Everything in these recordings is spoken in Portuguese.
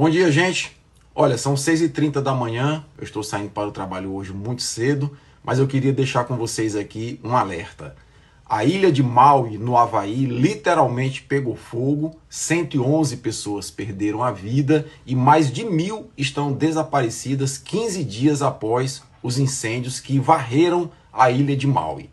Bom dia, gente. Olha, são 6h30 da manhã, eu estou saindo para o trabalho hoje muito cedo, mas eu queria deixar com vocês aqui um alerta. A ilha de Maui, no Havaí, literalmente pegou fogo, 111 pessoas perderam a vida e mais de mil estão desaparecidas 15 dias após os incêndios que varreram a ilha de Maui.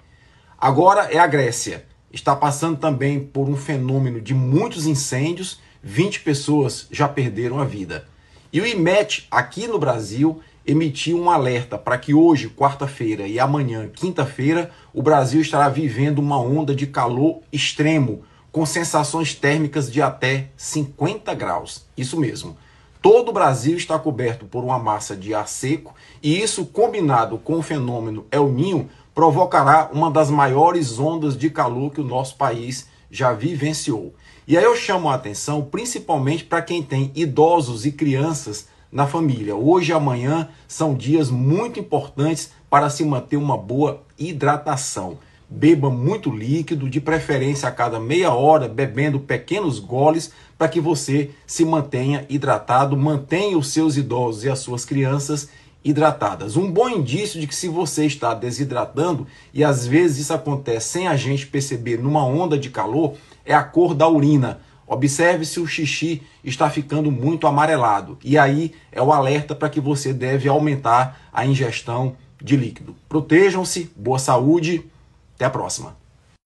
Agora é a Grécia. Está passando também por um fenômeno de muitos incêndios 20 pessoas já perderam a vida. E o IMET, aqui no Brasil, emitiu um alerta para que hoje, quarta-feira, e amanhã, quinta-feira, o Brasil estará vivendo uma onda de calor extremo, com sensações térmicas de até 50 graus. Isso mesmo. Todo o Brasil está coberto por uma massa de ar seco, e isso combinado com o fenômeno El Ninho provocará uma das maiores ondas de calor que o nosso país já vivenciou. E aí eu chamo a atenção principalmente para quem tem idosos e crianças na família. Hoje e amanhã são dias muito importantes para se manter uma boa hidratação. Beba muito líquido, de preferência a cada meia hora, bebendo pequenos goles para que você se mantenha hidratado, mantenha os seus idosos e as suas crianças hidratadas. Um bom indício de que se você está desidratando, e às vezes isso acontece sem a gente perceber numa onda de calor, é a cor da urina. Observe se o xixi está ficando muito amarelado. E aí é o alerta para que você deve aumentar a ingestão de líquido. Protejam-se, boa saúde, até a próxima.